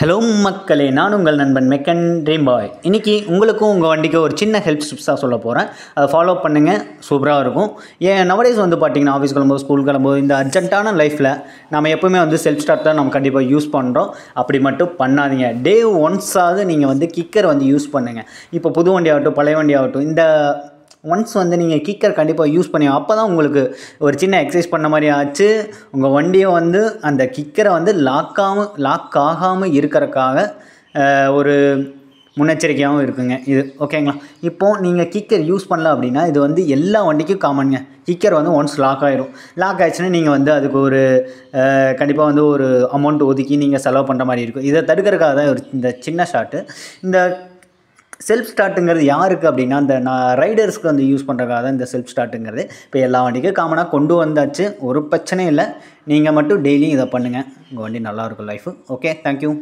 hello மக்களே நான் உங்கள் நண்பன் மெக்கன் ட்ரீம் பாய் இன்றைக்கி உங்களுக்கும் உங்கள் வண்டிக்கு ஒரு சின்ன ஹெல்ப் ஸ்டிப்ஸாக சொல்ல போகிறேன் அதை ஃபாலோ பண்ணுங்கள் சூப்பராக இருக்கும் ஏன் நவடேஸ் வந்து பார்த்திங்கன்னா ஆஃபீஸ் கிளம்போது ஸ்கூல் கிளம்போது இந்த அர்ஜென்ட்டான லைஃப்பில் நம்ம எப்போவுமே வந்து செல்ஃப் ஸ்டார்ட் தான் நம்ம கண்டிப்பாக யூஸ் பண்ணுறோம் அப்படி மட்டும் பண்ணாதீங்க டே ஒன்ஸாவது நீங்கள் வந்து கிக்கர் வந்து யூஸ் பண்ணுங்கள் இப்போ புது வண்டி ஆகட்டும் பழைய வண்டி ஆகட்டும் இந்த ஒன்ஸ் வந்து நீங்கள் கிக்கர் கண்டிப்பாக யூஸ் பண்ணி அப்போ தான் உங்களுக்கு ஒரு சின்ன எக்ஸசைஸ் பண்ண மாதிரி ஆச்சு உங்கள் வண்டியை வந்து அந்த கிக்கரை வந்து லாக்காமல் லாக் ஆகாமல் இருக்கிறக்காக ஒரு முன்னெச்சரிக்கையாகவும் இருக்குங்க இது ஓகேங்களா இப்போது நீங்கள் கிக்கர் யூஸ் பண்ணல அப்படின்னா இது வந்து எல்லா வண்டிக்கும் காமனுங்க கிக்கர் வந்து ஒன்ஸ் லாக் ஆகிரும் லாக் ஆகிடுச்சுன்னா நீங்கள் வந்து அதுக்கு ஒரு கண்டிப்பாக வந்து ஒரு அமௌண்ட் ஒதுக்கி நீங்கள் செலவு பண்ணுற மாதிரி இருக்கும் இதை தடுக்கிறதுக்காக தான் ஒரு இந்த சின்ன ஷாட்டு இந்த செல்ஃப் ஸ்டார்ட்டுங்கிறது யாருக்கு அப்படின்னா அந்த நான் ரைடர்ஸ்க்கு வந்து யூஸ் பண்ணுறக்காக தான் இந்த செல்ஃப் ஸ்டார்ட்டுங்கிறது இப்போ எல்லா வண்டிக்கும் காமனாக கொண்டு வந்தாச்சு ஒரு பிரச்சனையும் இல்லை நீங்கள் மட்டும் டெய்லியும் இதை பண்ணுங்கள் உங்கள் வண்டி நல்லாயிருக்கும் லைஃபு ஓகே தேங்க்யூ